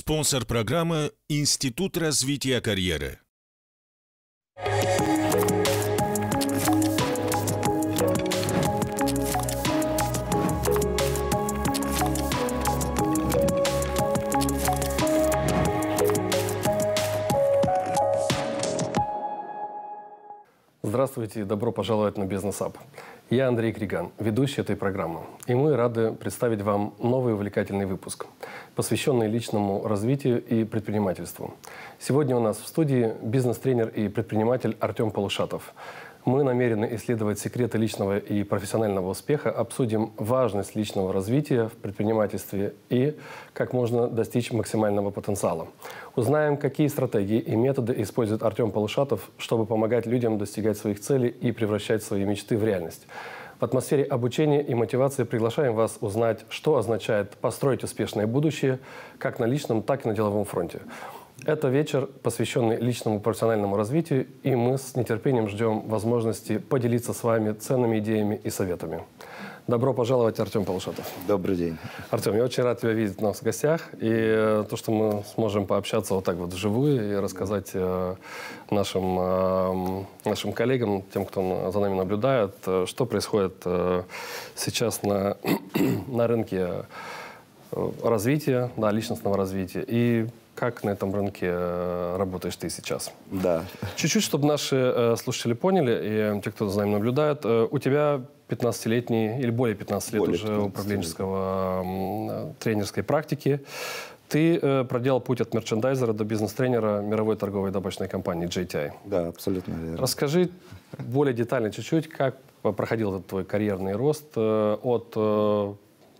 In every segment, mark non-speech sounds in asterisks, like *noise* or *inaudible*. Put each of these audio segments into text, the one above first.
Спонсор программы «Институт развития карьеры». Здравствуйте и добро пожаловать на Бизнес Ап. Я Андрей Криган, ведущий этой программы, и мы рады представить вам новый увлекательный выпуск, посвященный личному развитию и предпринимательству. Сегодня у нас в студии бизнес-тренер и предприниматель Артем Полушатов – мы намерены исследовать секреты личного и профессионального успеха, обсудим важность личного развития в предпринимательстве и как можно достичь максимального потенциала. Узнаем, какие стратегии и методы использует Артем Полушатов, чтобы помогать людям достигать своих целей и превращать свои мечты в реальность. В атмосфере обучения и мотивации приглашаем вас узнать, что означает построить успешное будущее как на личном, так и на деловом фронте. Это вечер, посвященный личному профессиональному развитию, и мы с нетерпением ждем возможности поделиться с вами ценными идеями и советами. Добро пожаловать, Артем Полушатов. Добрый день. Артем, я очень рад тебя видеть у нас в гостях. И э, то, что мы сможем пообщаться вот так вот вживую и рассказать э, нашим, эм, нашим коллегам, тем, кто за нами наблюдает, э, что происходит сейчас на, *clears throat* на рынке развития, да, личностного развития. И как на этом рынке э, работаешь ты сейчас. Да. Чуть-чуть, чтобы наши э, слушатели поняли, и э, те, кто за нами наблюдает, у тебя 15-летний или более 15 лет более уже 15 управленческого лет. тренерской практики. Ты проделал путь от мерчендайзера до бизнес-тренера мировой торговой добычной компании JTI. Да, абсолютно верно. Расскажи более детально чуть-чуть, как проходил этот твой карьерный рост от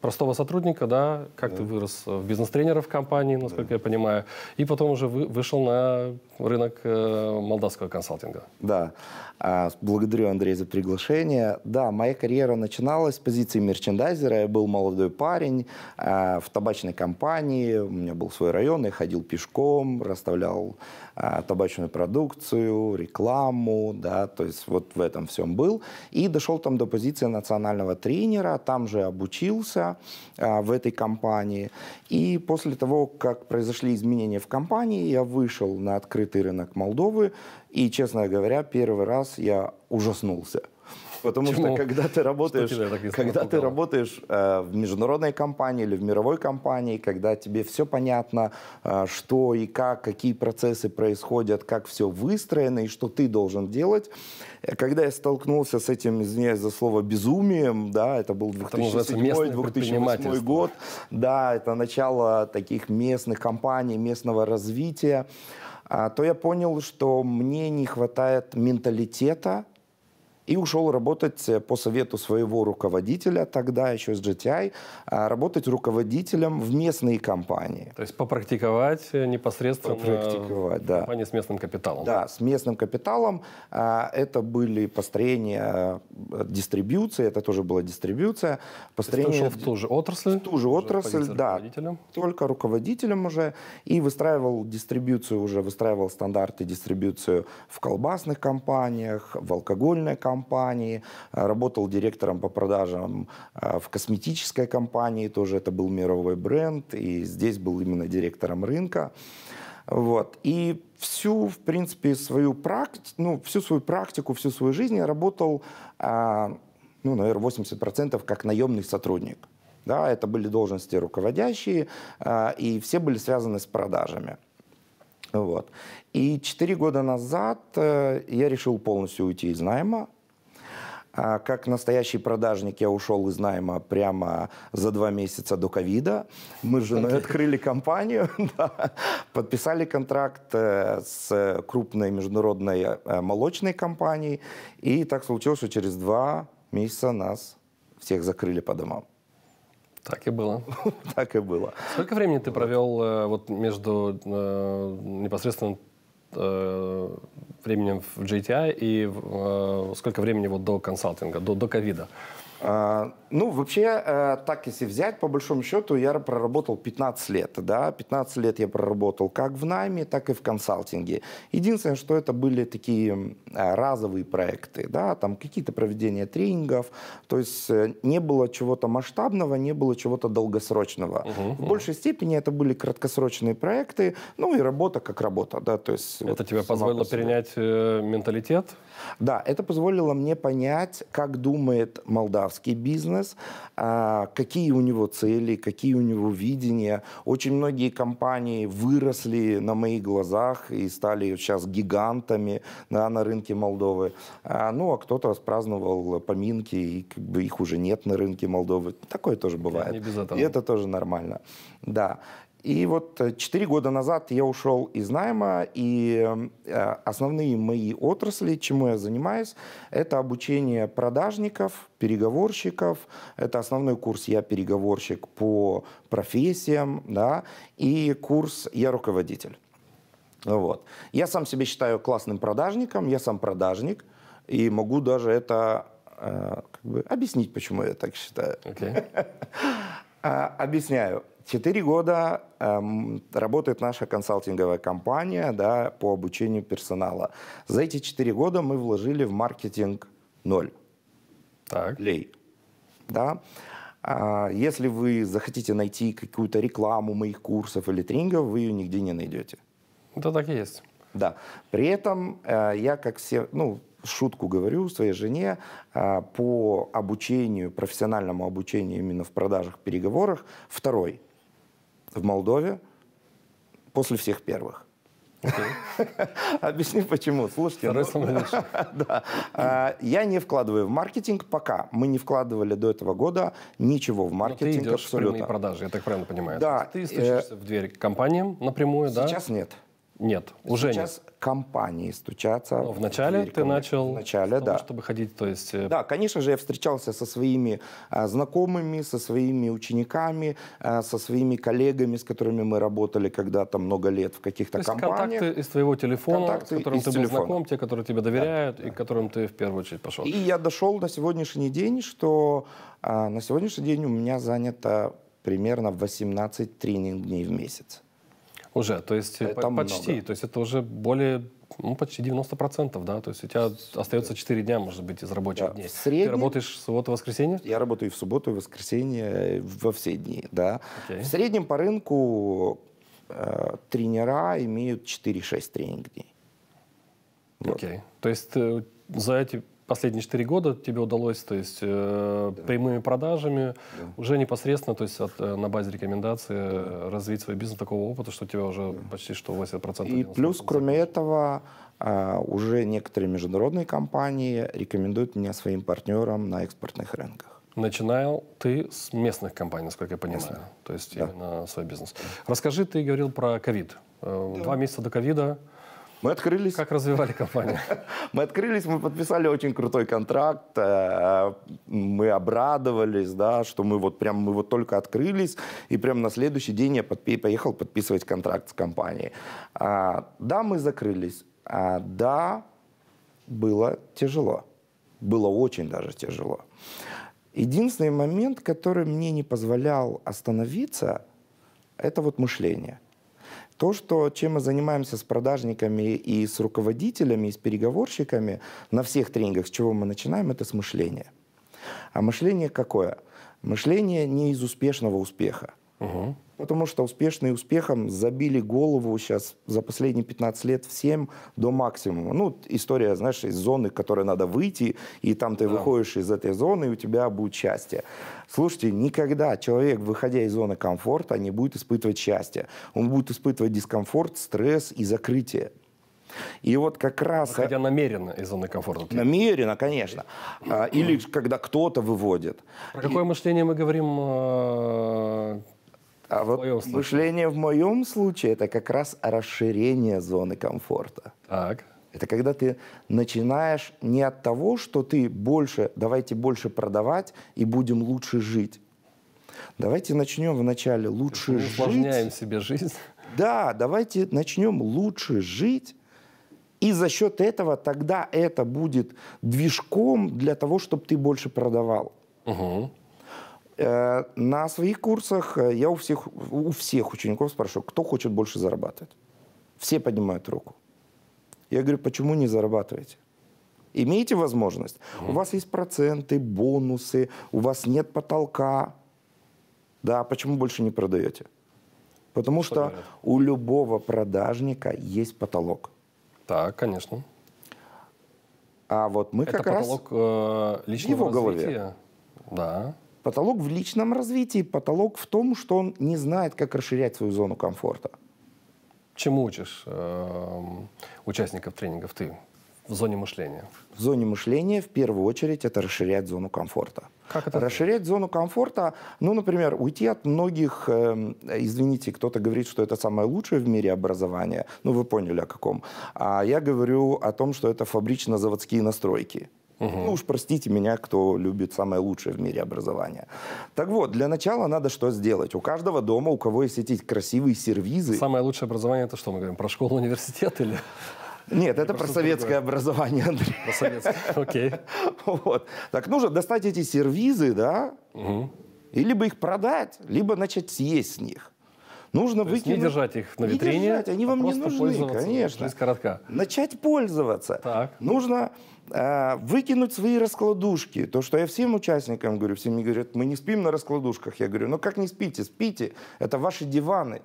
простого сотрудника, да, как да. ты вырос э, в бизнес-тренера в компании, насколько да. я понимаю, и потом уже вы, вышел на рынок э, молдавского консалтинга. Да, а, благодарю Андрей за приглашение. Да, моя карьера начиналась с позиции мерчендайзера, я был молодой парень а, в табачной компании, у меня был свой район, я ходил пешком, расставлял а, табачную продукцию, рекламу, да, то есть вот в этом всем был, и дошел там до позиции национального тренера, там же обучился, Э, в этой компании. И после того, как произошли изменения в компании, я вышел на открытый рынок Молдовы, и, честно говоря, первый раз я ужаснулся. Потому Почему? что когда ты работаешь, что когда ты работаешь э, в международной компании или в мировой компании, когда тебе все понятно, э, что и как, какие процессы происходят, как все выстроено и что ты должен делать. Э, когда я столкнулся с этим, извиняюсь за слово, безумием, да, это был 2007-2008 год, да, это начало таких местных компаний, местного развития, а, то я понял, что мне не хватает менталитета, и ушел работать э, по совету своего руководителя, тогда еще с GTI, а, работать руководителем в местные компании. То есть попрактиковать э, непосредственно попрактиковать, да. компании с местным капиталом. Да, с местным капиталом. А, это были построения э, дистрибьюции, это тоже была дистрибьюция. Построение... То есть ты ушел в ту же отрасль? В ту же отрасль, да. Только руководителем уже. И выстраивал дистрибьюцию уже, выстраивал стандарты дистрибьюцию в колбасных компаниях, в алкогольной компании компании, э, работал директором по продажам э, в косметической компании, тоже это был мировой бренд, и здесь был именно директором рынка. Вот. И всю, в принципе, свою практику, ну, всю свою практику, всю свою жизнь я работал, э, ну, наверное, 80% как наемный сотрудник. Да, это были должности руководящие, и все были связаны с продажами. Вот. И четыре года назад я решил полностью уйти из найма, а, как настоящий продажник я ушел из найма прямо за два месяца до ковида. Мы же открыли компанию, *laughs* подписали контракт э, с крупной международной э, молочной компанией. И так случилось, что через два месяца нас всех закрыли по домам. Так и было. *laughs* так и было. Сколько времени ты провел э, вот между непосредственно временем в GTI и э, сколько времени вот до консалтинга, до, до ковида? А, ну, вообще, э, так если взять, по большому счету, я проработал 15 лет, да, 15 лет я проработал как в найме, так и в консалтинге. Единственное, что это были такие а, разовые проекты, да, там какие-то проведения тренингов, то есть э, не было чего-то масштабного, не было чего-то долгосрочного. Угу, в большей угу. степени это были краткосрочные проекты, ну и работа как работа, да, то есть... Это вот тебя позволило перенять э, менталитет да, это позволило мне понять, как думает молдавский бизнес, а, какие у него цели, какие у него видения. Очень многие компании выросли на моих глазах и стали сейчас гигантами да, на рынке Молдовы. А, ну, а кто-то праздновал поминки, и как бы их уже нет на рынке Молдовы. Такое тоже бывает. И это тоже нормально. Да. И вот э, четыре года назад я ушел из найма, и эм, э, основные мои отрасли, чему я занимаюсь, это обучение продажников, переговорщиков. Это основной курс «Я переговорщик» по профессиям, да, и курс «Я руководитель». Вот. Я сам себя считаю классным продажником, я сам продажник, и могу даже это э, как бы объяснить, почему я так считаю. Okay. *laughs* А, объясняю. Четыре года эм, работает наша консалтинговая компания да, по обучению персонала. За эти четыре года мы вложили в маркетинг ноль так. лей. Да? А, если вы захотите найти какую-то рекламу моих курсов или тренингов, вы ее нигде не найдете. Да, так и есть. Да. При этом э, я, как все, ну, шутку говорю своей жене, э, по обучению, профессиональному обучению именно в продажах, переговорах, второй – в Молдове после всех первых. Okay. Объясню почему. Слушайте, ну, *laughs* да. а, я не вкладываю в маркетинг пока. Мы не вкладывали до этого года ничего в маркетинг. Но ты идешь абсолютно. в прямые продажи, я так правильно понимаю. Да. Ты стучишься э... в дверь к компаниям напрямую, Сейчас да? Сейчас нет. Нет, уже Сейчас нет. компании стучатся. Но ну, в начале ты начал вначале, того, да. чтобы ходить, то есть... Э, да, конечно же, я встречался со своими э, знакомыми, со своими учениками, э, со своими коллегами, с которыми мы работали когда-то много лет в каких-то компаниях. контакты из твоего телефона, контакты с которым ты телефона. был знаком, те, которые тебе доверяют, да, и да. которым ты в первую очередь пошел. И я дошел на сегодняшний день, что э, на сегодняшний день у меня занято примерно 18 тренинг дней в месяц. Уже, то есть э, это почти, много. то есть это уже более ну, почти 90%, да, то есть у тебя остается 4 дня, может быть, из рабочих да. дней. В среднем, Ты работаешь в субботу и воскресенье? Я работаю и в субботу и в воскресенье, во все дни, да. Okay. В среднем по рынку э, тренера имеют 4-6 тренинг дней. Вот. Окей, okay. то есть э, за эти последние 4 года тебе удалось, то есть э, да. прямыми продажами, да. уже непосредственно, то есть от, э, на базе рекомендации э, да. развить свой бизнес такого опыта, что у тебя уже да. почти что 80%. И 90%. плюс, кроме этого, э, уже некоторые международные компании рекомендуют меня своим партнерам на экспортных рынках. Начинал ты с местных компаний, насколько я понимаю, Местная. то есть да. именно свой бизнес. Расскажи, ты говорил про ковид. Э, да. Два месяца до ковида мы открылись. Как развивали компанию? *laughs* мы открылись, мы подписали очень крутой контракт, э, мы обрадовались, да, что мы вот прям, мы вот только открылись, и прям на следующий день я подпи поехал подписывать контракт с компанией. А, да, мы закрылись. А, да, было тяжело. Было очень даже тяжело. Единственный момент, который мне не позволял остановиться, это вот мышление – то, что, чем мы занимаемся с продажниками и с руководителями, и с переговорщиками на всех тренингах, с чего мы начинаем, это с мышления. А мышление какое? Мышление не из успешного успеха. Угу. Потому что успешные успехом забили голову сейчас за последние 15 лет всем до максимума. Ну, история, знаешь, из зоны, которой надо выйти, и там ты да. выходишь из этой зоны, и у тебя будет счастье. Слушайте, никогда человек, выходя из зоны комфорта, не будет испытывать счастье. Он будет испытывать дискомфорт, стресс и закрытие. И вот как раз... Хотя намеренно из зоны комфорта. Намеренно, конечно. А, или когда кто-то выводит. Про какое и... мышление мы говорим а, а вот в мышление в моем случае это как раз расширение зоны комфорта. Так. Это когда ты начинаешь не от того, что ты больше, давайте больше продавать и будем лучше жить. Давайте начнем вначале лучше Мы жить. Усложняем себе жизнь. *laughs* Да, давайте начнем лучше жить. И за счет этого тогда это будет движком для того, чтобы ты больше продавал. Угу. Э, на своих курсах э, я у всех, у всех учеников спрашиваю, кто хочет больше зарабатывать. Все поднимают руку. Я говорю, почему не зарабатываете? Имеете возможность? Mm. У вас есть проценты, бонусы, у вас нет потолка. Да, почему больше не продаете? Потому что, что у любого продажника есть потолок. Так, конечно. А вот мы Это как потолок, раз потолок э, личного его развития. голове. Да. Потолок в личном развитии, потолок в том, что он не знает, как расширять свою зону комфорта. Чему учишь э, участников тренингов ты в зоне мышления? В зоне мышления в первую очередь это расширять зону комфорта. Как это? Расширять зону комфорта, ну, например, уйти от многих, э, извините, кто-то говорит, что это самое лучшее в мире образование, ну, вы поняли о каком. А я говорю о том, что это фабрично-заводские настройки. Угу. Ну уж простите меня, кто любит самое лучшее в мире образование. Так вот, для начала надо что сделать? У каждого дома, у кого есть эти красивые сервизы... Самое лучшее образование это что мы говорим? Про школу, университет или... Нет, это про советское образование, Андрей. Про советское, окей. *laughs* вот. Так нужно достать эти сервизы, да, угу. и либо их продать, либо начать съесть с них. Нужно То выкинуть... не держать их на витрине, не держать, они а вам не нужны, конечно. Жизнь коротка. Начать пользоваться. Так. Нужно Э, выкинуть свои раскладушки. То, что я всем участникам говорю, все мне говорят, мы не спим на раскладушках. Я говорю, ну как не спите? Спите, это ваши диваны.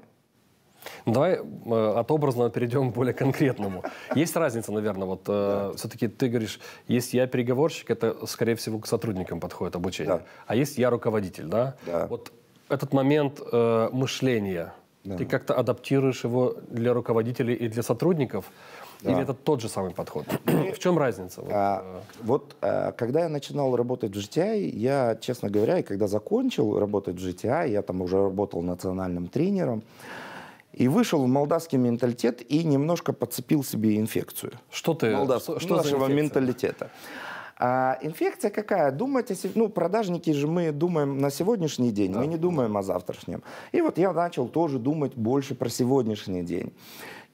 Ну, давай э, от образного перейдем к более конкретному. Есть разница, наверное, вот э, да. все-таки ты говоришь, если я переговорщик, это, скорее всего, к сотрудникам подходит обучение. Да. А есть я руководитель, да? да. Вот этот момент э, мышления, да. ты как-то адаптируешь его для руководителей и для сотрудников – да. Или это тот же самый подход? *clears throat* в чем разница? А, вот а, э, э, когда я начинал работать в GTI, я, честно говоря, и когда закончил работать в GTI, я там уже работал национальным тренером, и вышел в молдавский менталитет и немножко подцепил себе инфекцию. Что ты? Молдав... Что, что нашего менталитета. А инфекция какая? Думать Думайте, ну, продажники же мы думаем на сегодняшний день, да. мы не думаем о завтрашнем. И вот я начал тоже думать больше про сегодняшний день.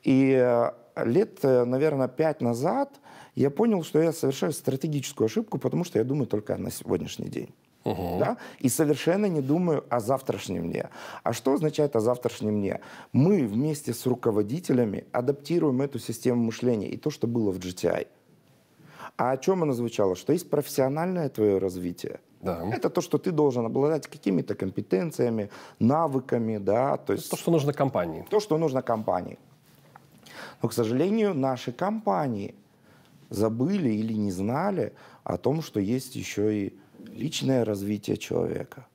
И э, лет, э, наверное, пять назад я понял, что я совершаю стратегическую ошибку, потому что я думаю только на сегодняшний день. Угу. Да? И совершенно не думаю о завтрашнем мне. А что означает о завтрашнем мне? Мы вместе с руководителями адаптируем эту систему мышления и то, что было в GTI. А о чем оно звучало? Что есть профессиональное твое развитие. Да. Это то, что ты должен обладать какими-то компетенциями, навыками, да, то есть то, что нужно компании. То, что нужно компании. Но, к сожалению, наши компании забыли или не знали о том, что есть еще и личное развитие человека.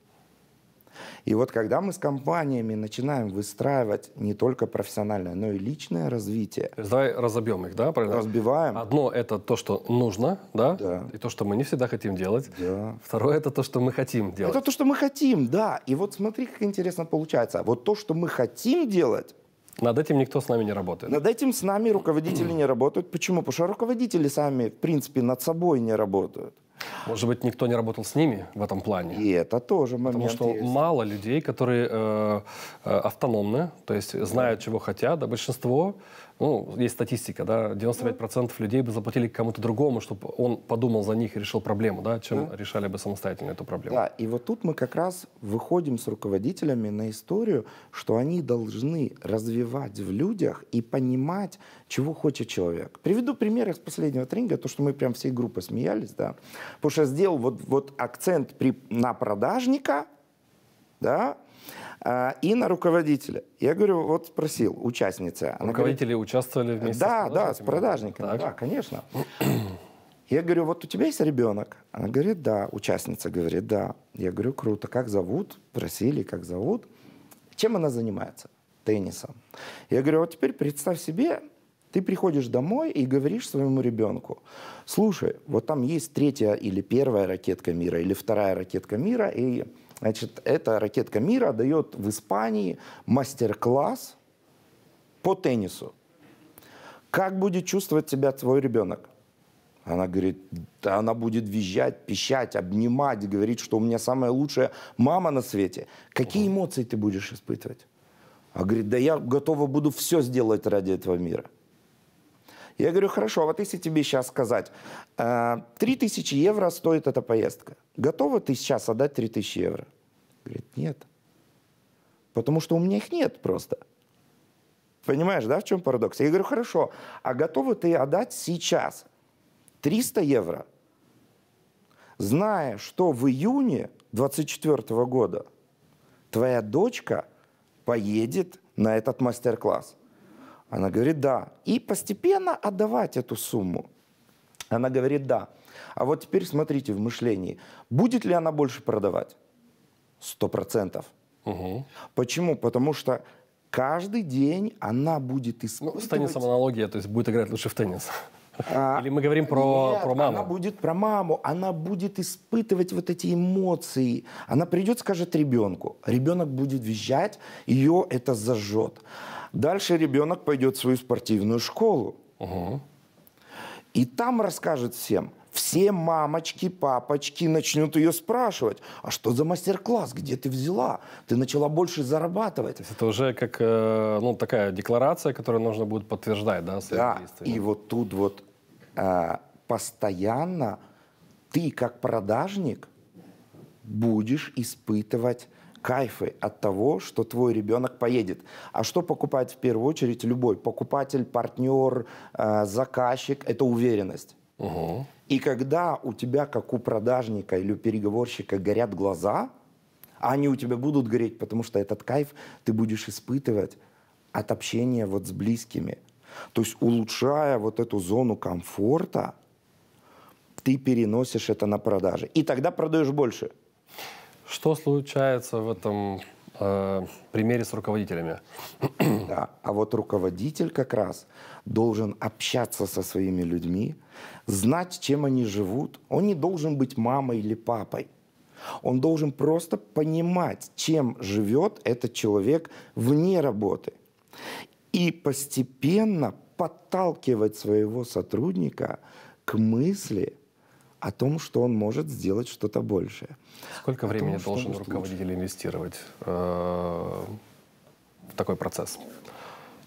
И вот когда мы с компаниями начинаем выстраивать не только профессиональное, но и личное развитие. Давай разобьем их, да, правильно? Разбиваем. Одно – это то, что нужно, да? Да. И то, что мы не всегда хотим делать. Да. Второе – это то, что мы хотим делать. Это то, что мы хотим, да. И вот смотри, как интересно получается. Вот то, что мы хотим делать, над этим никто с нами не работает. Над этим с нами руководители не работают. Почему? Потому что руководители сами, в принципе, над собой не работают. Может быть, никто не работал с ними в этом плане. И это тоже момент. Потому что есть. мало людей, которые э, э автономны, то есть знают, да. чего хотят, а большинство ну, есть статистика, да, 95% людей бы заплатили кому-то другому, чтобы он подумал за них и решил проблему, да, чем да. решали бы самостоятельно эту проблему. Да, и вот тут мы как раз выходим с руководителями на историю, что они должны развивать в людях и понимать, чего хочет человек. Приведу пример из последнего тренинга, то, что мы прям всей группой смеялись, да, потому что сделал вот, вот акцент при, на продажника, да, а, и на руководителя. Я говорю, вот спросил, участница. Руководители говорит, участвовали вместе да, с Да, с продажниками, так. да, конечно. Я говорю, вот у тебя есть ребенок? Она говорит, да. Участница говорит, да. Я говорю, круто. Как зовут? Просили, как зовут? Чем она занимается? Теннисом. Я говорю, вот теперь представь себе, ты приходишь домой и говоришь своему ребенку, слушай, вот там есть третья или первая ракетка мира, или вторая ракетка мира, и Значит, эта ракетка мира дает в Испании мастер-класс по теннису. Как будет чувствовать себя твой ребенок? Она говорит, да, она будет визжать, пищать, обнимать, говорит, что у меня самая лучшая мама на свете. Какие эмоции ты будешь испытывать? А говорит, да я готова буду все сделать ради этого мира. Я говорю, хорошо, а вот если тебе сейчас сказать, 3000 э, евро стоит эта поездка, готова ты сейчас отдать 3000 евро? Говорит, нет. Потому что у меня их нет просто. Понимаешь, да, в чем парадокс? Я говорю, хорошо, а готовы ты отдать сейчас 300 евро, зная, что в июне 24 года твоя дочка поедет на этот мастер-класс? Она говорит, да. И постепенно отдавать эту сумму. Она говорит, да. А вот теперь смотрите в мышлении. Будет ли она больше продавать? Сто процентов. Угу. Почему? Потому что каждый день она будет испытывать... Ну, с теннисом аналогия, то есть будет играть лучше в теннис. А, *laughs* Или мы говорим про, нет, про маму? Она будет про маму, она будет испытывать вот эти эмоции. Она придет, скажет ребенку. Ребенок будет визжать, ее это зажжет. Дальше ребенок пойдет в свою спортивную школу. Угу. И там расскажет всем. Все мамочки, папочки начнут ее спрашивать, а что за мастер-класс, где ты взяла? Ты начала больше зарабатывать. То есть это уже как э, ну, такая декларация, которую нужно будет подтверждать, да? Да, и вот тут вот э, постоянно ты как продажник будешь испытывать кайфы от того, что твой ребенок поедет. А что покупает в первую очередь любой? Покупатель, партнер, э, заказчик – это уверенность. Угу. И когда у тебя, как у продажника или у переговорщика, горят глаза, а они у тебя будут гореть, потому что этот кайф ты будешь испытывать от общения вот с близкими. То есть улучшая вот эту зону комфорта, ты переносишь это на продажи. И тогда продаешь больше. Что случается в этом э, примере с руководителями? *clears throat* Да. А вот руководитель как раз должен общаться со своими людьми, знать, чем они живут. Он не должен быть мамой или папой. Он должен просто понимать, чем живет этот человек вне работы. И постепенно подталкивать своего сотрудника к мысли – о том, что он может сделать что-то большее. Сколько времени том, должен руководитель лучше. инвестировать э, в такой процесс?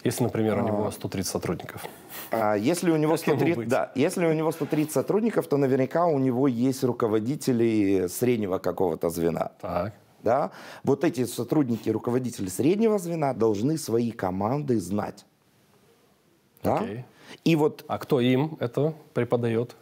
Если, например, у него 130 а. сотрудников. А, если, у него 130, да, если у него 130 сотрудников, то наверняка у него есть руководители среднего какого-то звена. Так. Да? Вот эти сотрудники, руководители среднего звена должны свои команды знать. Да? Окей. И вот... А кто им это преподает?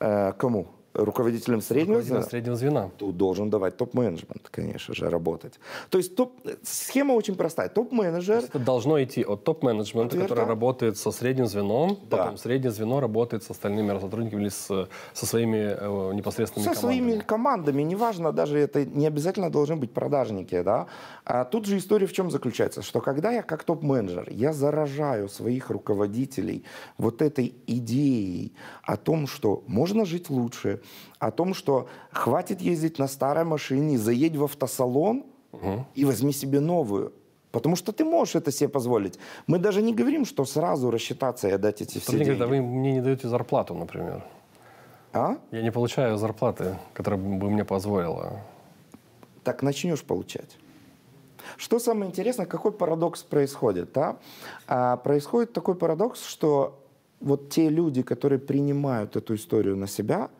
como ah, comment руководителем среднего, звена, среднего звена, то должен давать топ-менеджмент, конечно же, работать. То есть топ, схема очень простая. Топ-менеджер... То это должно идти от топ-менеджмента, который работает со средним звеном, да. потом среднее звено работает с остальными сотрудниками или с, со своими э, непосредственными со командами. Со своими командами, неважно, даже это не обязательно должны быть продажники. Да? А тут же история в чем заключается, что когда я как топ-менеджер, я заражаю своих руководителей вот этой идеей о том, что можно жить лучше, о том, что хватит ездить на старой машине, заедь в автосалон угу. и возьми себе новую. Потому что ты можешь это себе позволить. Мы даже не говорим, что сразу рассчитаться и отдать эти все деньги. Говорит, вы мне не даете зарплату, например. А? Я не получаю зарплаты, которая бы мне позволила. Так начнешь получать. Что самое интересное, какой парадокс происходит? Да? А, происходит такой парадокс, что вот те люди, которые принимают эту историю на себя,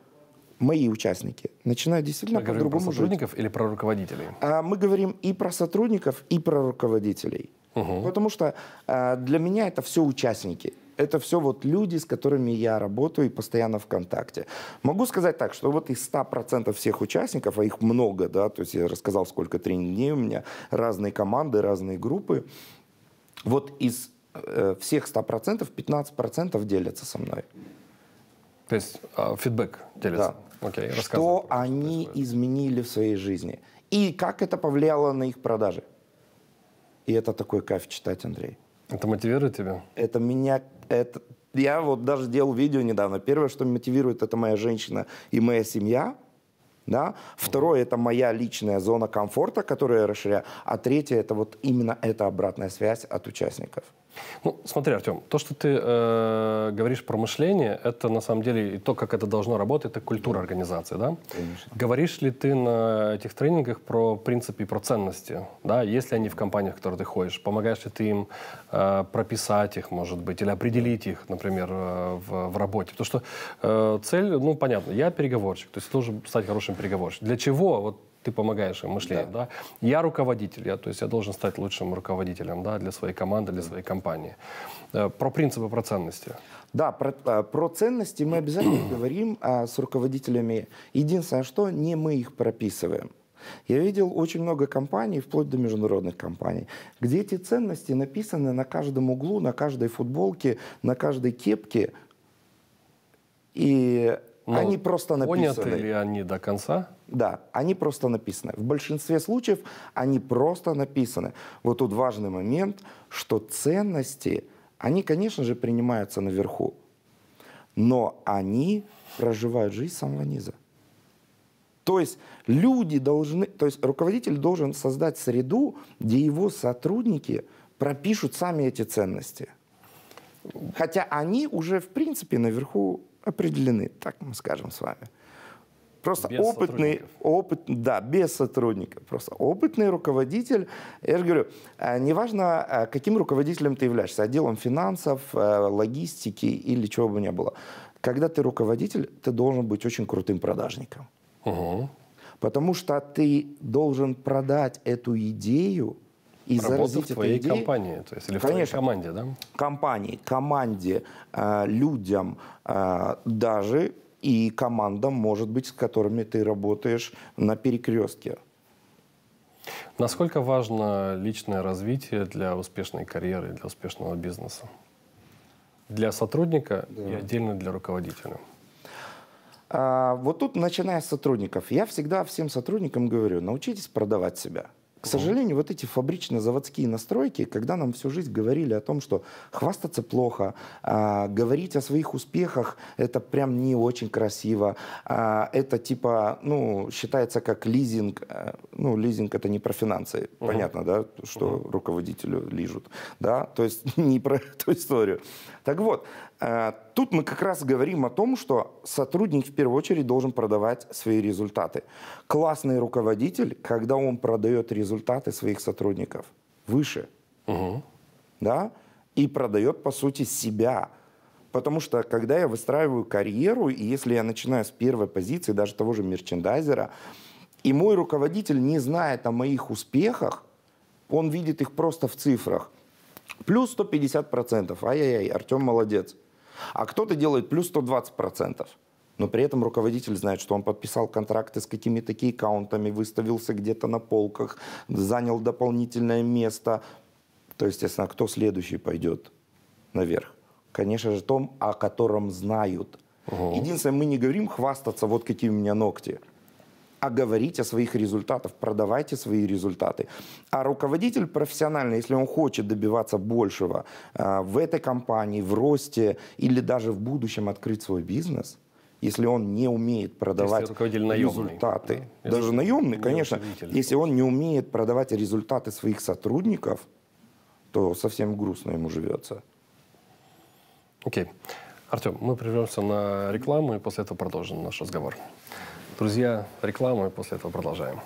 мои участники начинают действительно по-другому про сотрудников жить. или про руководителей? А, мы говорим и про сотрудников, и про руководителей. Угу. Потому что а, для меня это все участники. Это все вот люди, с которыми я работаю и постоянно в контакте. Могу сказать так, что вот из 100% всех участников, а их много, да, то есть я рассказал, сколько тренинг дней у меня, разные команды, разные группы, вот из э, всех 100% 15% делятся со мной. То есть э, фидбэк делится? Да. Окей, что они происходит. изменили в своей жизни и как это повлияло на их продажи. И это такой кайф читать, Андрей. Это мотивирует тебя? Это меня... Это, я вот даже делал видео недавно. Первое, что мотивирует, это моя женщина и моя семья. Да? Второе, это моя личная зона комфорта, которую я расширяю. А третье, это вот именно эта обратная связь от участников. Ну, смотри, Артем, то, что ты э, говоришь про мышление, это на самом деле и то, как это должно работать, это культура организации, да? Конечно. Говоришь ли ты на этих тренингах про принципы и про ценности, да? Если они в компаниях, в которые ты ходишь? Помогаешь ли ты им э, прописать их, может быть, или определить их, например, э, в, в работе? Потому что э, цель, ну, понятно, я переговорщик, то есть должен стать хорошим переговорщиком. Для чего? Вот ты помогаешь им мышление, да. да? Я руководитель, я, то есть я должен стать лучшим руководителем, да, для своей команды, для своей компании. Э, про принципы, про ценности. Да, про, э, про ценности мы обязательно *clears throat* говорим а, с руководителями. Единственное, что не мы их прописываем. Я видел очень много компаний, вплоть до международных компаний, где эти ценности написаны на каждом углу, на каждой футболке, на каждой кепке. И Но они просто написаны. Поняты ли они до конца? Да, они просто написаны. В большинстве случаев они просто написаны. Вот тут важный момент, что ценности, они, конечно же, принимаются наверху, но они проживают жизнь самого низа. То есть люди должны, то есть руководитель должен создать среду, где его сотрудники пропишут сами эти ценности. Хотя они уже, в принципе, наверху определены, так мы скажем с вами. Просто без опытный, опыт, да, без сотрудника. Просто опытный руководитель. Я же говорю, э, неважно, э, каким руководителем ты являешься, отделом финансов, э, логистики или чего бы ни было. Когда ты руководитель, ты должен быть очень крутым продажником. Угу. Потому что ты должен продать эту идею и Работа заразить в твоей идею. компании, то есть или Конечно. в твоей команде, да? Компании, команде, людям, даже и командам, может быть, с которыми ты работаешь на перекрестке. Насколько важно личное развитие для успешной карьеры, для успешного бизнеса? Для сотрудника да. и отдельно для руководителя. А, вот тут, начиная с сотрудников, я всегда всем сотрудникам говорю, научитесь продавать себя – к сожалению, вот эти фабрично-заводские настройки, когда нам всю жизнь говорили о том, что хвастаться плохо, а, говорить о своих успехах это прям не очень красиво, а, это типа, ну, считается как лизинг, э, ну, лизинг это не про финансы, угу. понятно, да, что угу. руководителю лижут, да, то есть *laughs* не про эту историю. Так вот, э, тут мы как раз говорим о том, что сотрудник в первую очередь должен продавать свои результаты. Классный руководитель, когда он продает результаты своих сотрудников выше, угу. да, и продает, по сути, себя. Потому что, когда я выстраиваю карьеру, и если я начинаю с первой позиции, даже того же мерчендайзера, и мой руководитель не знает о моих успехах, он видит их просто в цифрах – Плюс 150%. Ай-яй-яй, Артем молодец. А кто-то делает плюс 120%. Но при этом руководитель знает, что он подписал контракты с какими-то аккаунтами, выставился где-то на полках, занял дополнительное место. То, естественно, кто следующий пойдет наверх? Конечно же, том, о котором знают. Угу. Единственное, мы не говорим хвастаться, вот какие у меня ногти а говорить о своих результатах, продавайте свои результаты. А руководитель профессионально, если он хочет добиваться большего а, в этой компании, в росте или даже в будущем открыть свой бизнес, если он не умеет продавать наемный, результаты, да? даже если наемный, конечно, если он не умеет продавать результаты своих сотрудников, то совсем грустно ему живется. Окей. Okay. Артем, мы прервемся на рекламу и после этого продолжим наш разговор друзья, рекламу и после этого продолжаем.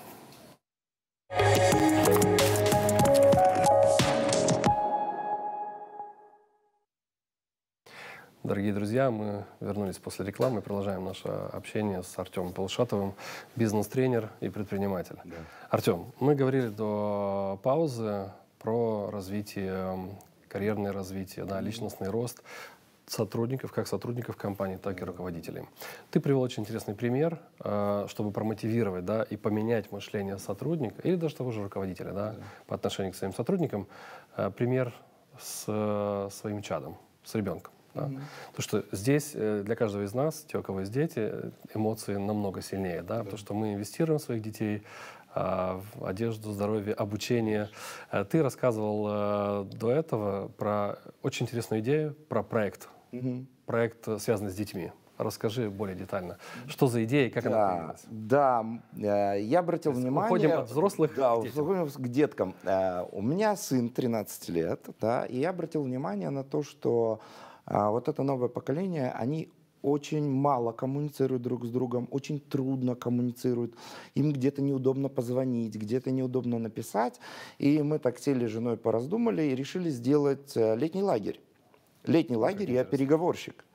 Дорогие друзья, мы вернулись после рекламы продолжаем наше общение с Артемом Полушатовым, бизнес-тренер и предприниматель. Да. Артем, мы говорили до паузы про развитие, карьерное развитие, да, личностный рост сотрудников, как сотрудников компании, так и руководителей. Ты привел очень интересный пример, а, чтобы промотивировать да, и поменять мышление сотрудника или даже того же руководителя да, по отношению к своим сотрудникам. А, пример с своим чадом, с ребенком. Да? Mm-hmm. Потому что здесь э, для каждого из нас, те, у кого есть дети, эмоции намного сильнее. Да? Да. Потому что мы инвестируем в своих детей, а, в одежду, здоровье, обучение. Ты рассказывал э, до этого про очень интересную идею, про проект угу. проект, э, связанный с детьми. Расскажи более детально, что за идея и как да, она появилась? Да, э, я обратил То есть внимание... Уходим от взрослых да, к детям. к деткам. Э, у меня сын 13 лет, да, и я обратил внимание на то, что вот это новое поколение, они очень мало коммуницируют друг с другом, очень трудно коммуницируют, им где-то неудобно позвонить, где-то неудобно написать. И мы так сели с женой пораздумали и решили сделать летний лагерь. Летний лагерь, я переговорщик.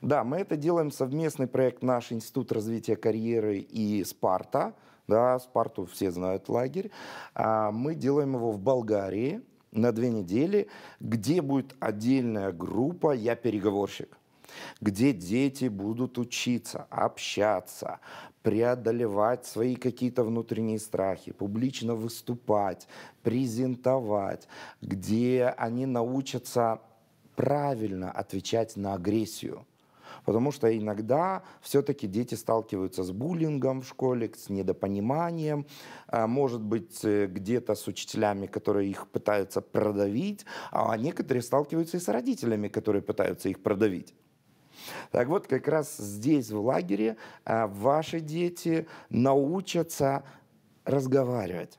Да, мы это делаем совместный проект наш Институт развития карьеры и Спарта. Да, Спарту все знают лагерь. А мы делаем его в Болгарии на две недели, где будет отдельная группа «Я переговорщик» где дети будут учиться, общаться, преодолевать свои какие-то внутренние страхи, публично выступать, презентовать, где они научатся правильно отвечать на агрессию. Потому что иногда все-таки дети сталкиваются с буллингом в школе, с недопониманием, а, может быть, э, где-то с учителями, которые их пытаются продавить, а некоторые сталкиваются и с родителями, которые пытаются их продавить. Так вот, как раз здесь, в лагере, а, ваши дети научатся разговаривать,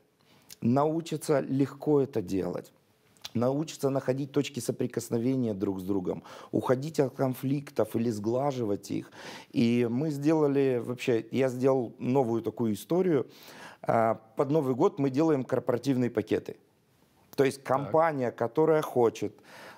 научатся легко это делать научиться находить точки соприкосновения друг с другом, уходить от конфликтов или сглаживать их. И мы сделали вообще, я сделал новую такую историю. А, под Новый год мы делаем корпоративные пакеты. То есть компания, так. которая хочет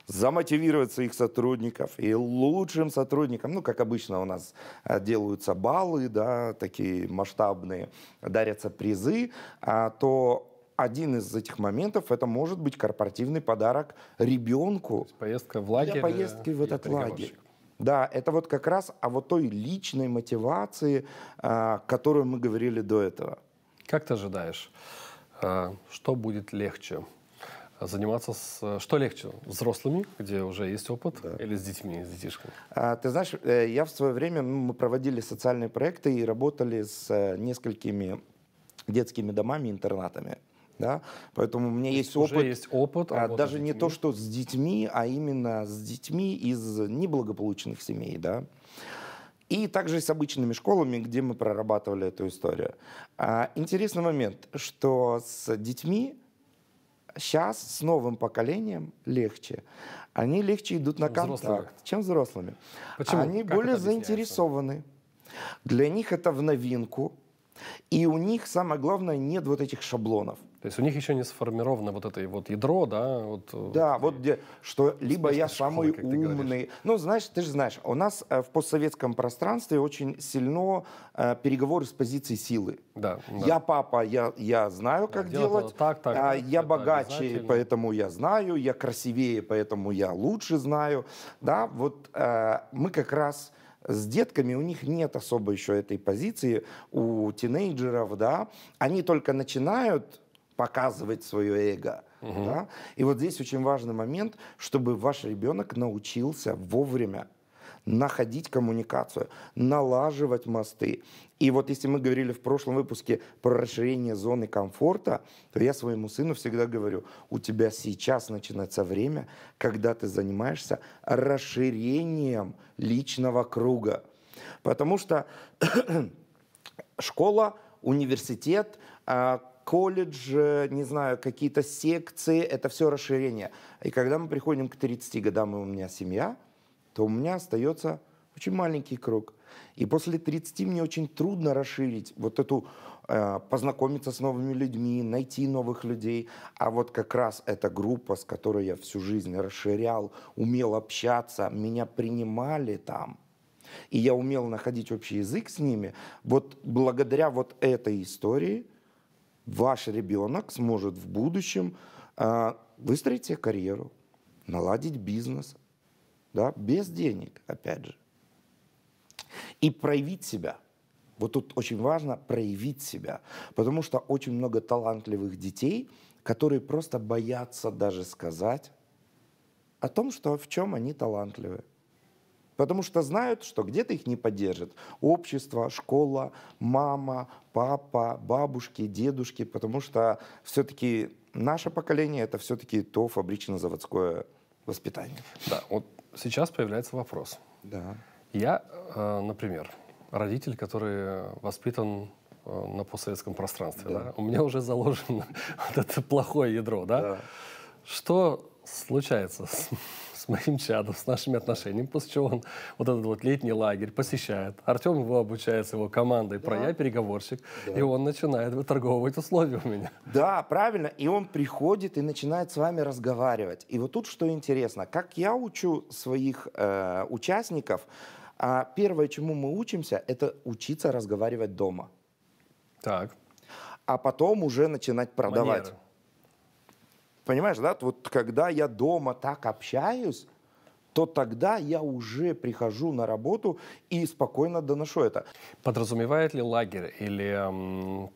замотивировать своих сотрудников и лучшим сотрудникам, ну, как обычно у нас а, делаются баллы, да, такие масштабные, дарятся призы, а, то один из этих моментов это может быть корпоративный подарок ребенку. поездка в лагерь. Для поездки в э, этот лагерь. Да, это вот как раз о вот той личной мотивации, а, которую мы говорили до этого. Как ты ожидаешь, а, что будет легче? Заниматься с... Что легче? Взрослыми, где уже есть опыт, да. или с детьми, с детишками? А, ты знаешь, э, я в свое время, ну, мы проводили социальные проекты и работали с э, несколькими детскими домами, интернатами. Да? Поэтому у меня есть, есть опыт. есть опыт. А, даже не то, что с детьми, а именно с детьми из неблагополучных семей. Да? И также с обычными школами, где мы прорабатывали эту историю. А, интересный момент, что с детьми сейчас с новым поколением легче. Они легче идут на контакт, чем взрослыми. Почему? Они как более заинтересованы. Для них это в новинку и у них, самое главное, нет вот этих шаблонов. То есть у них еще не сформировано вот это вот ядро, да? Вот, э, да, вот где, что либо я самый школы, умный. Ну, знаешь, ты же знаешь, у нас э, в постсоветском пространстве очень сильно э, переговоры с позиции силы. Да, да. Я папа, я, я знаю, как делать. делать. Так, так, а, я богаче, поэтому я знаю. Я красивее, поэтому я лучше знаю. Да, вот э, мы как раз с детками у них нет особо еще этой позиции, у тинейджеров, да, они только начинают показывать свое эго. Угу. Да? И вот здесь очень важный момент, чтобы ваш ребенок научился вовремя находить коммуникацию, налаживать мосты. И вот если мы говорили в прошлом выпуске про расширение зоны комфорта, то я своему сыну всегда говорю, у тебя сейчас начинается время, когда ты занимаешься расширением личного круга. Потому что *clears throat* школа, университет, а, колледж, не знаю, какие-то секции, это все расширение. И когда мы приходим к 30 годам, и у меня семья – то у меня остается очень маленький круг. И после 30 мне очень трудно расширить вот эту э, познакомиться с новыми людьми, найти новых людей. А вот как раз эта группа, с которой я всю жизнь расширял, умел общаться, меня принимали там. И я умел находить общий язык с ними. Вот благодаря вот этой истории ваш ребенок сможет в будущем э, выстроить себе карьеру, наладить бизнес, да, без денег, опять же. И проявить себя. Вот тут очень важно проявить себя, потому что очень много талантливых детей, которые просто боятся даже сказать о том, что, в чем они талантливы. Потому что знают, что где-то их не поддержит. Общество, школа, мама, папа, бабушки, дедушки. Потому что все-таки наше поколение — это все-таки то фабрично-заводское воспитание. Да, вот сейчас появляется вопрос. Да. Я, э, например, родитель, который воспитан э, на постсоветском пространстве. Да. Да? У меня уже заложено *laughs* вот это плохое ядро. Да? Да. Что случается с моим чадом, с нашими отношениями, после чего он вот этот вот летний лагерь посещает. Артем его обучает с его командой, да. про я переговорщик, да. и он начинает выторговывать условия у меня. Да, правильно, и он приходит и начинает с вами разговаривать. И вот тут что интересно, как я учу своих э, участников, а первое, чему мы учимся, это учиться разговаривать дома. Так. А потом уже начинать продавать. Манеры. Понимаешь, да? Вот когда я дома так общаюсь, то тогда я уже прихожу на работу и спокойно доношу это. Подразумевает ли лагерь или эм,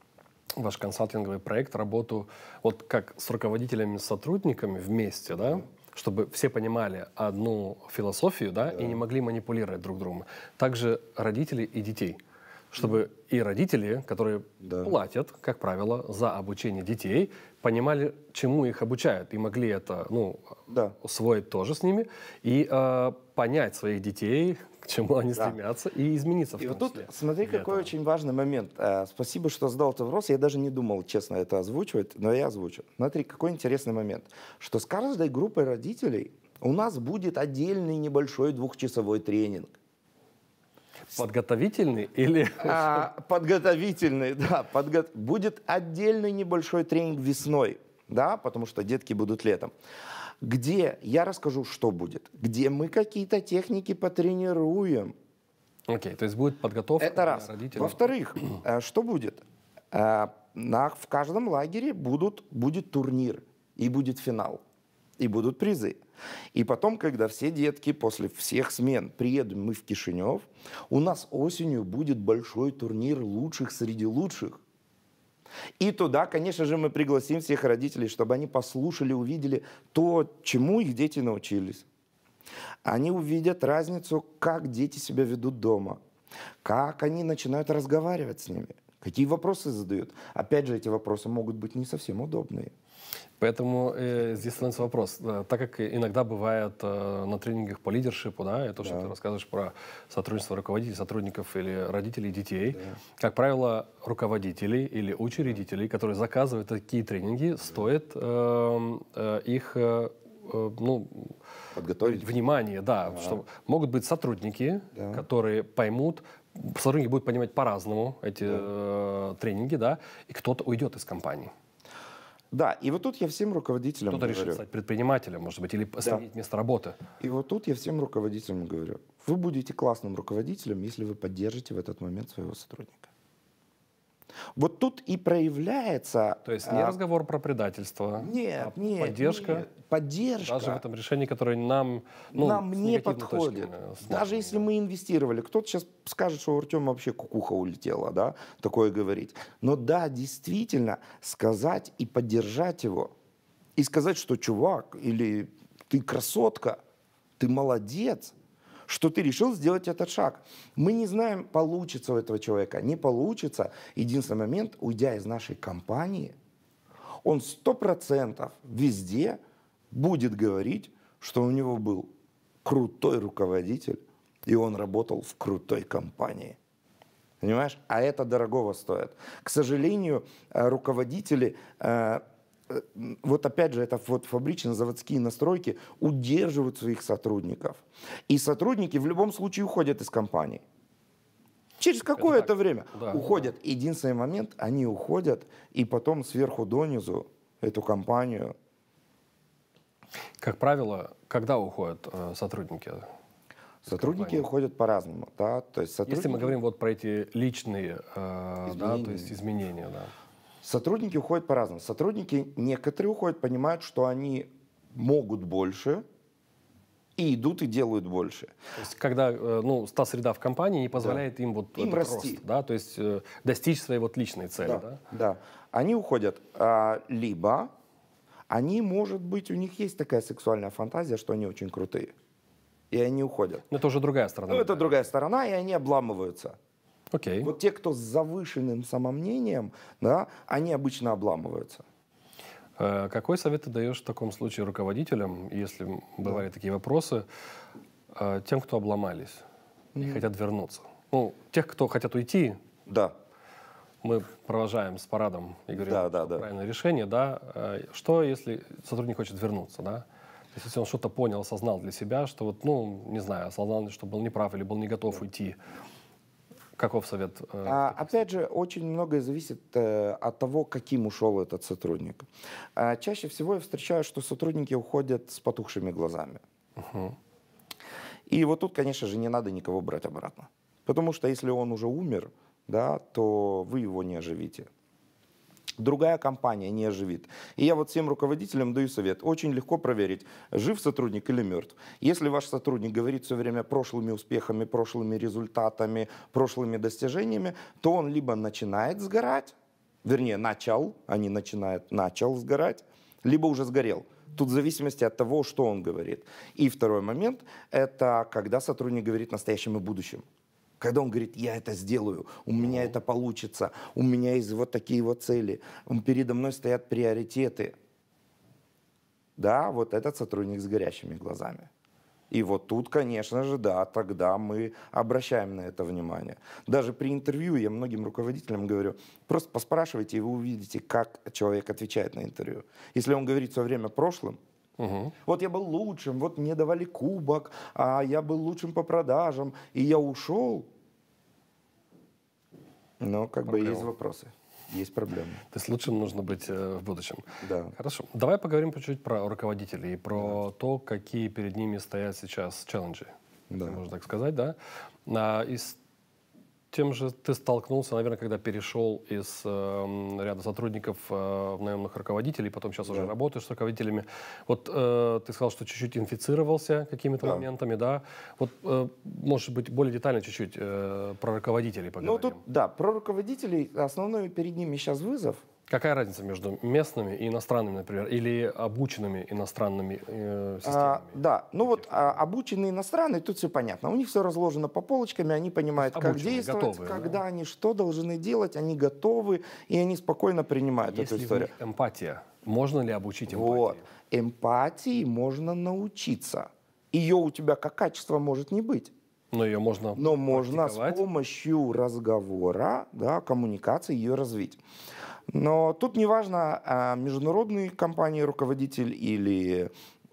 ваш консалтинговый проект работу вот как с руководителями, сотрудниками вместе, да? чтобы все понимали одну философию, да, да, и не могли манипулировать друг другом. Также родители и детей – чтобы и родители, которые да. платят, как правило, за обучение детей, понимали, чему их обучают, и могли это ну, да. усвоить тоже с ними, и э, понять своих детей, к чему они да. стремятся, и измениться. в И вот тут смотри, какой этого. очень важный момент. Э, спасибо, что задал этот вопрос. Я даже не думал, честно, это озвучивать, но я озвучу. Смотри, какой интересный момент, что с каждой группой родителей у нас будет отдельный небольшой двухчасовой тренинг Подготовительный или... *laughs* А, подготовительный, *laughs* да. Подго... Будет отдельный небольшой тренинг весной, да, потому что детки будут летом. Где я расскажу, что будет. Где мы какие-то техники потренируем. Окей, okay, то есть будет подготовка Это раз. родителей. Во-вторых, э, что будет? Э, на, в каждом лагере будут, будет турнир, и будет финал, и будут призы. И потом, когда все детки после всех смен приедем мы в Кишинев, у нас осенью будет большой турнир лучших среди лучших. И туда, конечно же, мы пригласим всех родителей, чтобы они послушали, увидели то, чему их дети научились. Они увидят разницу, как дети себя ведут дома, как они начинают разговаривать с ними, какие вопросы задают. Опять же, эти вопросы могут быть не совсем удобные. Поэтому э, здесь становится вопрос, э, так как иногда бывает э, на тренингах по лидершипу, да, и то, что да. ты рассказываешь про сотрудничество руководителей, сотрудников или родителей детей, да. как правило, руководителей или учредителей, которые заказывают такие тренинги, да. стоит э, э, их э, э, ну, подготовить внимание, да, ага. что могут быть сотрудники, да. которые поймут, сотрудники будут понимать по-разному эти да. э, тренинги, да, и кто-то уйдет из компании. Да, и вот тут я всем руководителям Кто-то говорю... Кто-то решил стать предпринимателем, может быть, или сменить да. место работы. И вот тут я всем руководителям говорю, вы будете классным руководителем, если вы поддержите в этот момент своего сотрудника. Вот тут и проявляется... То есть а, не а, разговор про предательство, а нет, а нет, поддержка. Нет, поддержка. Даже в этом решении, которое нам... Ну, нам не подходит. Точки, даже если мы инвестировали. Кто-то сейчас скажет, что у Артема вообще кукуха улетела, да, такое говорить. Но да, действительно, сказать и поддержать его, и сказать, что чувак, или ты красотка, ты молодец – что ты решил сделать этот шаг. Мы не знаем, получится у этого человека, не получится. Единственный момент, уйдя из нашей компании, он сто процентов везде будет говорить, что у него был крутой руководитель, и он работал в крутой компании. Понимаешь? А это дорогого стоит. К сожалению, э, руководители э, Э, вот опять же, это вот фабрично-заводские настройки удерживают своих сотрудников. И сотрудники в любом случае уходят из компании. Через какое-то время да, уходят. Да. Единственный момент, они уходят, и потом сверху донизу эту компанию. Как правило, когда уходят э, сотрудники? Сотрудники уходят по-разному, да. То есть сотрудники... Если мы говорим вот про эти личные э, изменения, да, то есть изменения, да. Сотрудники уходят по-разному. Сотрудники, некоторые уходят, понимают, что они могут больше, и идут и делают больше. То есть, когда э, ну, та среда в компании не позволяет да. им вот им рост, да, то есть э, достичь своей вот личной цели. Да, да? да. они уходят, а, либо они, может быть, у них есть такая сексуальная фантазия, что они очень крутые, и они уходят. Но это уже другая сторона. Ну, это другая сторона, и они обламываются. Okay. Вот те, кто с завышенным самомнением, да, они обычно обламываются. Э, какой совет ты даешь в таком случае руководителям, если бывали да. такие вопросы, э, тем, кто обломались mm и хотят вернуться? Ну, тех, кто хотят уйти. Да. Мы провожаем с парадом и говорим, да, да, да. правильное решение, да. Э, что, если сотрудник хочет вернуться, да? если он что-то понял, осознал для себя, что вот, ну, не знаю, осознал, что был неправ или был не готов уйти, Каков совет? Э, а, опять же, очень многое зависит э, от того, каким ушел этот сотрудник. А, чаще всего я встречаю, что сотрудники уходят с потухшими глазами. Угу. И вот тут, конечно же, не надо никого брать обратно. Потому что если он уже умер, да, то вы его не оживите другая компания не оживит. И я вот всем руководителям даю совет. Очень легко проверить, жив сотрудник или мертв. Если ваш сотрудник говорит все время прошлыми успехами, прошлыми результатами, прошлыми достижениями, то он либо начинает сгорать, вернее, начал, а не начинает, начал сгорать, либо уже сгорел. Тут в зависимости от того, что он говорит. И второй момент – это когда сотрудник говорит настоящим и будущим когда он говорит, я это сделаю, у меня это получится, у меня есть вот такие вот цели, передо мной стоят приоритеты. Да, вот этот сотрудник с горящими глазами. И вот тут, конечно же, да, тогда мы обращаем на это внимание. Даже при интервью я многим руководителям говорю, просто поспрашивайте, и вы увидите, как человек отвечает на интервью. Если он говорит все время прошлым, Угу. Вот я был лучшим, вот мне давали кубок, а я был лучшим по продажам, и я ушел, но как проблема. бы есть вопросы, есть проблемы. То есть лучше нужно быть э, в будущем. Да. Хорошо. Давай поговорим по чуть-чуть про руководителей и про да. то, какие перед ними стоят сейчас челленджи. Да. Можно так сказать, да? А, из тем же ты столкнулся, наверное, когда перешел из э, ряда сотрудников э, в наемных руководителей, потом сейчас да. уже работаешь с руководителями. Вот э, ты сказал, что чуть-чуть инфицировался какими-то да. моментами, да? Вот, э, может быть, более детально чуть-чуть э, про руководителей поговорим. Ну, тут, да, про руководителей. Основной перед ними сейчас вызов — Какая разница между местными и иностранными, например, или обученными иностранными э, а, системами? А, да, ну вот а, обученные иностранные, тут все понятно. У них все разложено по полочками, они понимают, как действовать, готовые, когда да? они что должны делать, они готовы, и они спокойно принимают Если эту историю. эмпатия. Можно ли обучить эмпатии? Вот. Эмпатии можно научиться. Ее у тебя как качество может не быть. Но ее можно Но можно с помощью разговора, да, коммуникации ее развить. Но тут неважно, а международные компании руководитель или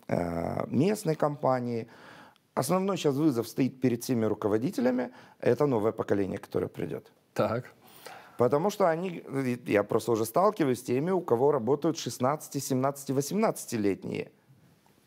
а, местной компании. Основной сейчас вызов стоит перед всеми руководителями. Это новое поколение, которое придет. Так. Потому что они, я просто уже сталкиваюсь с теми, у кого работают 16, 17, 18-летние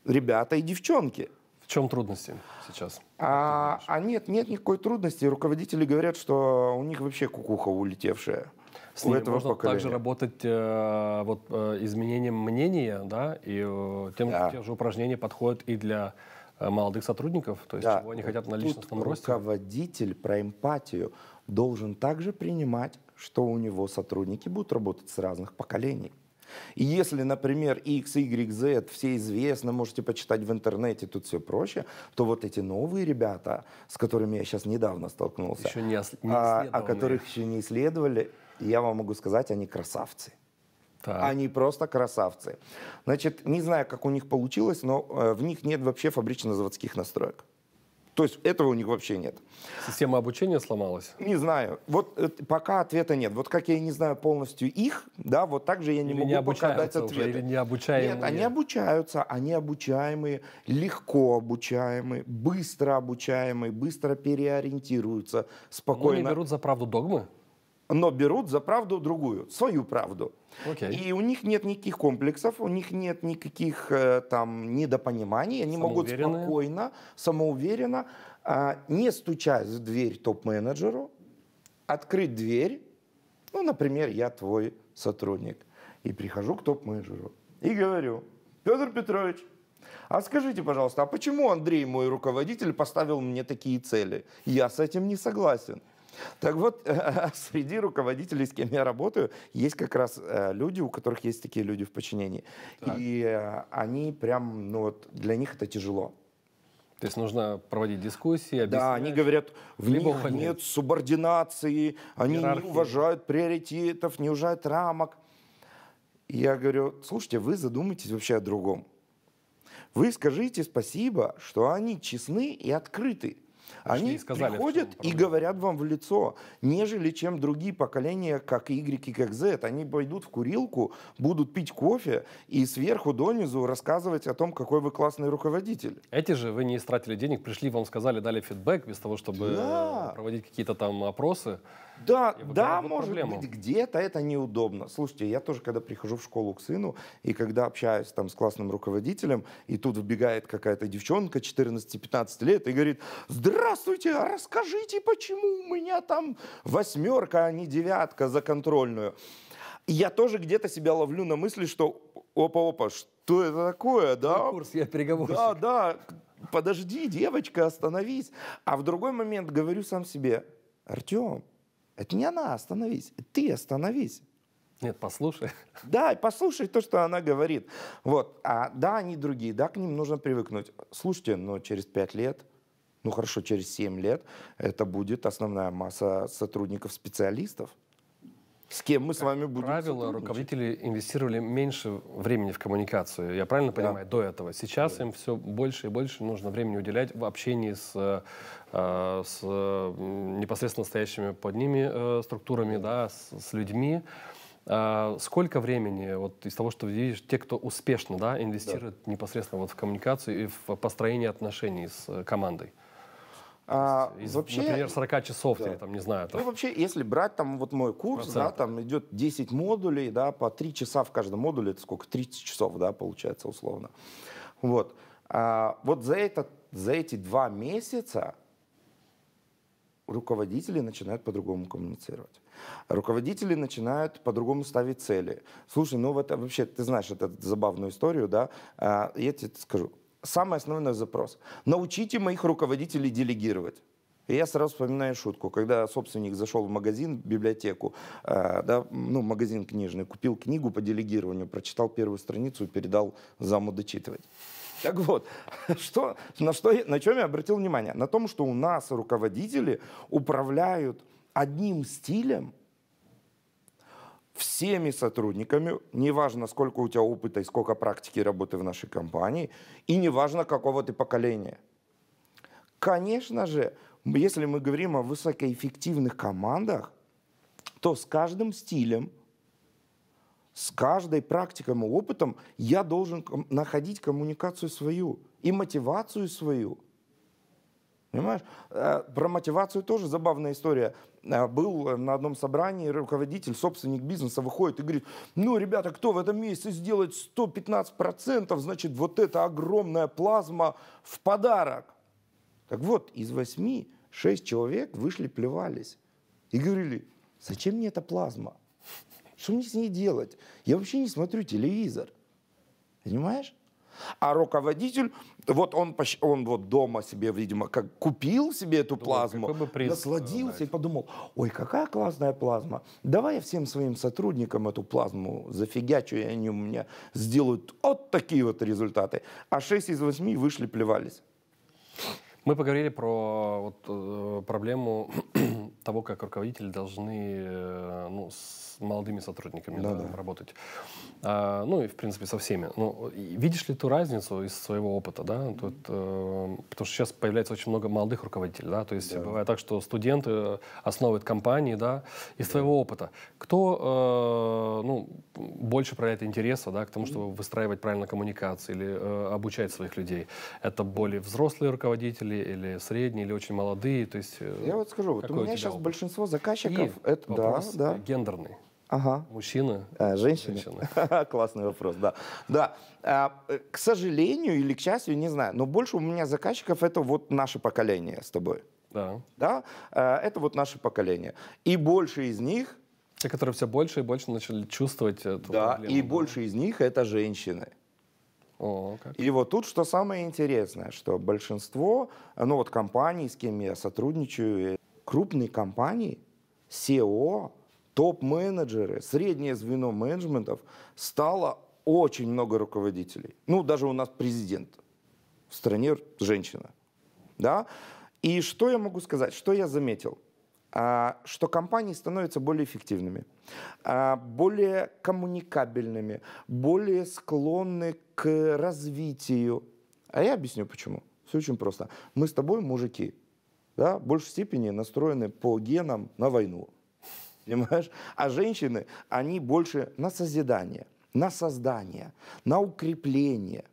ребята и девчонки. В чем трудности сейчас? А, а нет, нет никакой трудности. Руководители говорят, что у них вообще кукуха улетевшая. С ними этого можно поколения. также работать э, вот, э, изменением мнения, да, и э, тем, да. те же упражнения подходят и для э, молодых сотрудников, то есть да. чего они хотят на личностном Тут росте. Руководитель про эмпатию должен также принимать, что у него сотрудники будут работать с разных поколений. И если, например, X, Y, Z все известны, можете почитать в интернете, тут все проще, то вот эти новые ребята, с которыми я сейчас недавно столкнулся, еще не ос- не а, о которых еще не исследовали, я вам могу сказать, они красавцы. Так. Они просто красавцы. Значит, не знаю, как у них получилось, но э, в них нет вообще фабрично-заводских настроек. То есть этого у них вообще нет. Система обучения сломалась? Не знаю. Вот э, пока ответа нет. Вот как я не знаю полностью их, да, вот так же я не или могу не дать ответ. Или не обучаемые. Нет, они обучаются, они обучаемые, легко обучаемые, быстро обучаемые, быстро переориентируются, ну, спокойно. Но не берут за правду догмы? но берут за правду другую, свою правду. Okay. И у них нет никаких комплексов, у них нет никаких э, там недопониманий, они могут спокойно, самоуверенно, а, не стучась в дверь топ-менеджеру, открыть дверь, ну, например, я твой сотрудник, и прихожу к топ-менеджеру и говорю, Петр Петрович, а скажите, пожалуйста, а почему Андрей, мой руководитель, поставил мне такие цели? Я с этим не согласен. Так вот, *laughs* среди руководителей, с кем я работаю, есть как раз э, люди, у которых есть такие люди в подчинении. Так. И э, они прям, ну вот, для них это тяжело. То есть нужно проводить дискуссии, объяснять. Да, они говорят, в Либо них уходить. нет субординации, они Иерархии. не уважают приоритетов, не уважают рамок. я говорю, слушайте, вы задумайтесь вообще о другом. Вы скажите спасибо, что они честны и открыты. Они сказали, приходят и говорят вам в лицо, нежели чем другие поколения, как Y, как Z. Они пойдут в курилку, будут пить кофе и сверху донизу рассказывать о том, какой вы классный руководитель. Эти же вы не истратили денег, пришли, вам сказали, дали фидбэк, без того, чтобы да. Э, проводить какие-то там опросы. Да, да, может проблему. быть, где-то это неудобно. Слушайте, я тоже, когда прихожу в школу к сыну, и когда общаюсь там с классным руководителем, и тут вбегает какая-то девчонка 14-15 лет и говорит, здравствуйте, а расскажите, почему у меня там восьмерка, а не девятка за контрольную. И я тоже где-то себя ловлю на мысли, что опа-опа, что это такое, да? Твой курс, я переговорщик. Да, да, подожди, девочка, остановись. А в другой момент говорю сам себе, Артем, это не она, остановись. Ты остановись. Нет, послушай. Да, послушай то, что она говорит. Вот. А, да, они другие, да, к ним нужно привыкнуть. Слушайте, но ну, через пять лет, ну хорошо, через семь лет это будет основная масса сотрудников-специалистов с кем мы как с вами будем Правило, руководители инвестировали меньше времени в коммуникацию, я правильно понимаю, да. до этого. Сейчас да. им все больше и больше нужно времени уделять в общении с, э, э, с э, непосредственно стоящими под ними структурами, да, с, с людьми. А сколько времени вот из того, что видишь, те, кто успешно да, инвестирует да. непосредственно вот в коммуникацию и в построение отношений с командой? А, из, вообще, например, 40 часов, да. или, там, не знаю. Там. Ну, вообще, если брать там вот мой курс, Процент. да, там идет 10 модулей, да, по 3 часа в каждом модуле, это сколько, 30 часов, да, получается, условно. Вот. А, вот за, этот, за эти два месяца руководители начинают по-другому коммуницировать. Руководители начинают по-другому ставить цели. Слушай, ну вот вообще, ты знаешь эту забавную историю, да? А, я тебе скажу, самый основной запрос. Научите моих руководителей делегировать. И я сразу вспоминаю шутку, когда собственник зашел в магазин, в библиотеку, э, да, ну, магазин книжный, купил книгу по делегированию, прочитал первую страницу и передал заму дочитывать. Так вот, *laughs* что, на, что, на чем я обратил внимание? На том, что у нас руководители управляют одним стилем, всеми сотрудниками, неважно, сколько у тебя опыта и сколько практики работы в нашей компании, и неважно, какого ты поколения. Конечно же, если мы говорим о высокоэффективных командах, то с каждым стилем, с каждой практикой и опытом я должен находить коммуникацию свою и мотивацию свою. Понимаешь? Э, про мотивацию тоже забавная история. Э, был э, на одном собрании руководитель, собственник бизнеса выходит и говорит, ну, ребята, кто в этом месяце сделает 115%, значит, вот эта огромная плазма в подарок. Так вот, из восьми шесть человек вышли, плевались и говорили, зачем мне эта плазма? Что мне с ней делать? Я вообще не смотрю телевизор. Понимаешь? А руководитель, вот он, он вот дома себе, видимо, как купил себе эту плазму, бы приз, насладился да, и подумал, ой, какая классная плазма, давай я всем своим сотрудникам эту плазму зафигячу, и они у меня сделают вот такие вот результаты. А 6 из 8 вышли, плевались. Мы поговорили про вот, э, проблему *clears throat* того, как руководители должны э, ну, молодыми сотрудниками да, да, работать. А, ну и, в принципе, со всеми. Ну, видишь ли ту разницу из своего опыта, да? Тут, э, потому что сейчас появляется очень много молодых руководителей, да? То есть да. бывает так, что студенты э, основывают компании, да, из да. твоего опыта. Кто, э, ну, больше проявляет интереса, да, к тому, чтобы выстраивать правильно коммуникации или э, обучать своих людей? Это более взрослые руководители или средние, или очень молодые? То есть, э, Я вот скажу, вот у меня сейчас опыт? большинство заказчиков... И это, вопрос да, да. гендерный. Ага. Мужчина? А, женщина? женщина. *laughs* Классный вопрос, да. Да, а, к сожалению или к счастью, не знаю, но больше у меня заказчиков это вот наше поколение с тобой. Да. Да, а, это вот наше поколение. И больше из них... Те, которые все больше и больше начали чувствовать эту Да, проблему, и да. больше из них это женщины. О, как. И вот тут что самое интересное, что большинство, ну вот компаний, с кем я сотрудничаю, крупные компании, SEO, топ-менеджеры, среднее звено менеджментов стало очень много руководителей. Ну, даже у нас президент в стране женщина. Да? И что я могу сказать, что я заметил? А, что компании становятся более эффективными, а, более коммуникабельными, более склонны к развитию. А я объясню почему. Все очень просто. Мы с тобой мужики, да, в большей степени настроены по генам на войну понимаешь? А женщины, они больше на созидание, на создание, на укрепление.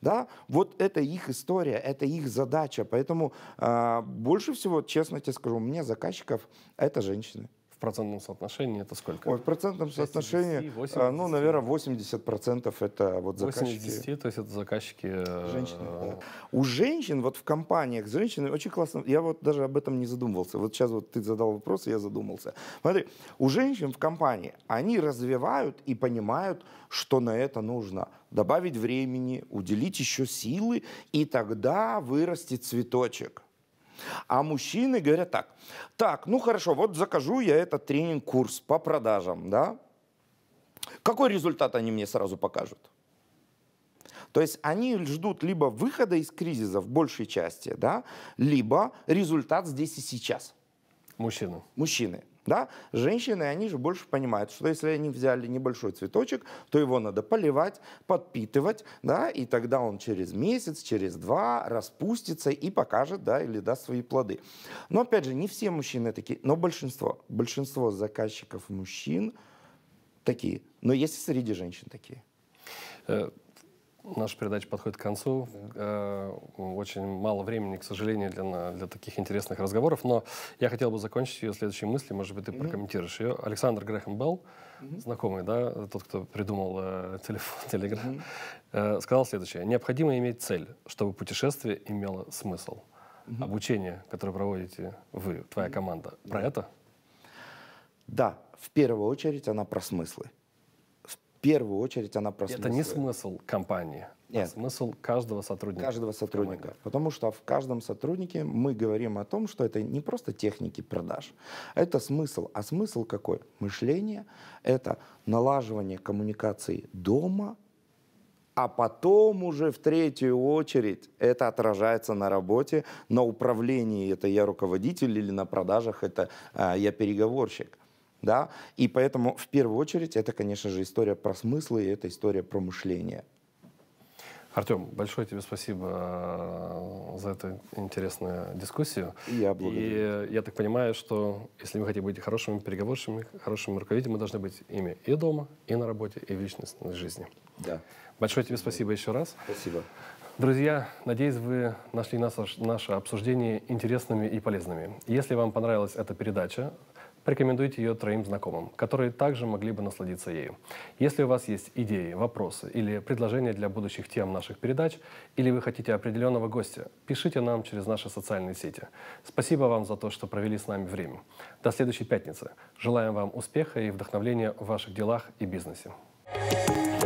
Да? Вот это их история, это их задача. Поэтому э, больше всего, честно тебе скажу, у меня заказчиков это женщины в процентном соотношении это сколько? Ой, в процентном 60, соотношении, 80, а, ну, наверное, 80 процентов это вот заказчики. 80, то есть это заказчики... Э, женщины, да. Э, у женщин, вот в компаниях женщины очень классно, я вот даже об этом не задумывался. Вот сейчас вот ты задал вопрос, и я задумался. Смотри, у женщин в компании, они развивают и понимают, что на это нужно. Добавить времени, уделить еще силы, и тогда вырастет цветочек. А мужчины говорят так, так, ну хорошо, вот закажу я этот тренинг-курс по продажам, да? Какой результат они мне сразу покажут? То есть они ждут либо выхода из кризиса в большей части, да, либо результат здесь и сейчас. Мужчины. Мужчины. Да? Женщины, они же больше понимают, что если они взяли небольшой цветочек, то его надо поливать, подпитывать, да, и тогда он через месяц, через два распустится и покажет, да, или даст свои плоды. Но опять же, не все мужчины такие, но большинство, большинство заказчиков мужчин такие, но есть и среди женщин такие. Э, Наша передача подходит к концу. Э, очень мало времени, к сожалению, для, для таких интересных разговоров. Но я хотел бы закончить ее следующей мыслью. Может быть, ты прокомментируешь ее. Александр Грэхэм Белл, знакомый, да, тот, кто придумал э, телефон, *laughs* телеграм, э, сказал следующее. Необходимо иметь цель, чтобы путешествие имело смысл. Обучение, которое проводите вы, твоя команда, про это? Да, в первую очередь она про смыслы первую очередь она про Это не смысл компании, а Нет. а смысл каждого сотрудника. Каждого сотрудника. Команды. Потому что в каждом сотруднике мы говорим о том, что это не просто техники продаж, это смысл. А смысл какой? Мышление, это налаживание коммуникации дома, а потом уже в третью очередь это отражается на работе, на управлении, это я руководитель, или на продажах, это а, я переговорщик. Да? И поэтому в первую очередь это, конечно же, история про смыслы, и это история про мышление. Артем, большое тебе спасибо э, за эту интересную дискуссию. Я благодарю. И я так понимаю, что если мы хотим быть хорошими переговорщиками, хорошими руководителями, мы должны быть ими и дома, и на работе, и в личной жизни. Да. Большое тебе спасибо еще раз. Спасибо. Друзья, надеюсь, вы нашли наше обсуждение интересными и полезными. Если вам понравилась эта передача, рекомендуйте ее троим знакомым, которые также могли бы насладиться ею. Если у вас есть идеи, вопросы или предложения для будущих тем наших передач, или вы хотите определенного гостя, пишите нам через наши социальные сети. Спасибо вам за то, что провели с нами время. До следующей пятницы. Желаем вам успеха и вдохновления в ваших делах и бизнесе. thank you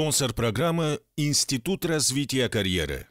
Спонсор программы – Институт развития карьеры.